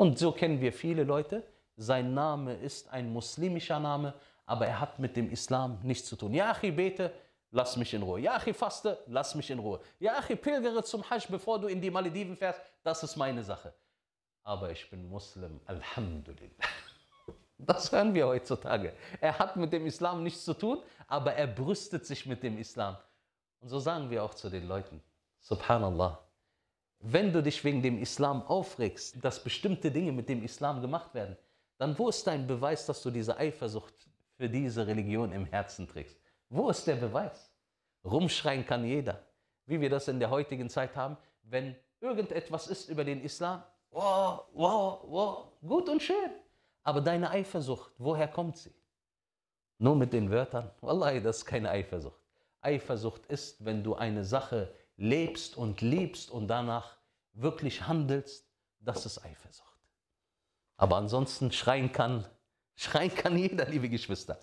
Und so kennen wir viele Leute. Sein Name ist ein muslimischer Name, aber er hat mit dem Islam nichts zu tun. Ja, ich bete, lass mich in Ruhe. Ja, ich faste, lass mich in Ruhe. Ja, ich pilgere zum Hajj, bevor du in die Malediven fährst. Das ist meine Sache. Aber ich bin Muslim, Alhamdulillah. Das hören wir heutzutage. Er hat mit dem Islam nichts zu tun, aber er brüstet sich mit dem Islam. Und so sagen wir auch zu den Leuten, Subhanallah, wenn du dich wegen dem Islam aufregst, dass bestimmte Dinge mit dem Islam gemacht werden, dann wo ist dein Beweis, dass du diese Eifersucht für diese Religion im Herzen trägst? Wo ist der Beweis? Rumschreien kann jeder, wie wir das in der heutigen Zeit haben, wenn irgendetwas ist über den Islam. Wow, wow, wow, gut und schön. Aber deine Eifersucht, woher kommt sie? Nur mit den Wörtern? Wallahi, das ist keine Eifersucht. Eifersucht ist, wenn du eine Sache lebst und liebst und danach wirklich handelst, das ist Eifersucht. Aber ansonsten schreien kann, schreien kann jeder, liebe Geschwister.